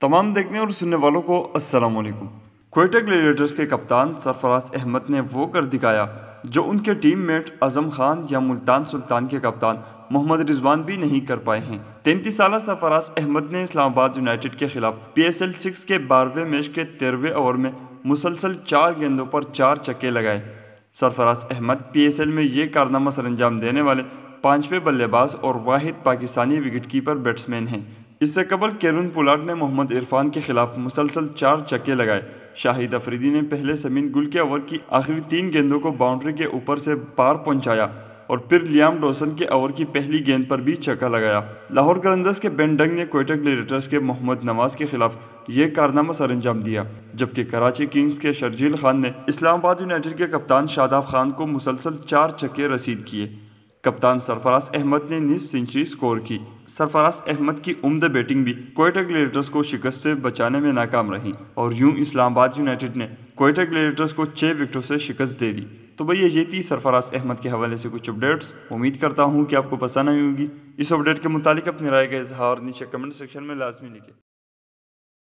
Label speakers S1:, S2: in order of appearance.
S1: तमाम देखने और सुनने वालों को अस्सलाम वालेकुम क्वेटा ग्लेडिएटर्स के कप्तान सरफराज अहमद ने वो कर दिखाया जो उनके टीम मेट आजम खान या मुल्तान सुल्तान के कप्तान मोहम्मद रिजवान भी नहीं कर पाए हैं तैंतीस साल सरफराज अहमद ने इस्लामाबाद यूनाइटेड के खिलाफ पी एस एल सिक्स के बारहवें मैच के तेरहवें ओवर में मुसलसल चार गेंदों पर चार चक्के लगाए Sarfaraz Ahmed P S L में ये कारनामा सर अंजाम देने वाले पाँचवें बल्लेबाज और वाहिद पाकिस्तानी विकेट कीपर बैट्समैन हैं इससे कबल केरन पुलाट ने मोहम्मद इरफान के खिलाफ मुसलसल चार चक्के लगाए शाहिद अफरीदी ने पहले समीन गुल के ओवर की आखिरी तीन गेंदों को बाउंड्री के ऊपर से पार पहुंचाया और फिर लियाम डोसन के ओवर की पहली गेंद पर भी चक्का लगाया लाहौर गलंदस के बेंडंग ने कोयटा ग्लेडिटर्स के मोहम्मद नवाज के खिलाफ ये कारनामा सर अंजाम दिया जबकि कराची किंग्स के शर्जील खान ने इस्लामाबाद यूनाइटेड के कप्तान शादाब खान को मुसलसल चार चक्के रसीद किए कप्तान सरफराज अहमद ने निस सेंचुरी स्कोर की सरफराज अहमद की उम्दा बैटिंग भी कोयटा ग्लेडिएटर्स को शिकस्त से बचाने में नाकाम रही और यूं इस्लामाबाद यूनाइटेड ने कोयटा ग्लेडिएटर्स को छः विकेटों से शिकस्त दे दी तो भैया ये थी सरफराज अहमद के हवाले से कुछ अपडेट्स उम्मीद करता हूँ कि आपको पसंद आई होगी इस अपडेट के मुतालिक अपनी राय का इजहार नीचे कमेंट सेक्शन में लाजमी लिखे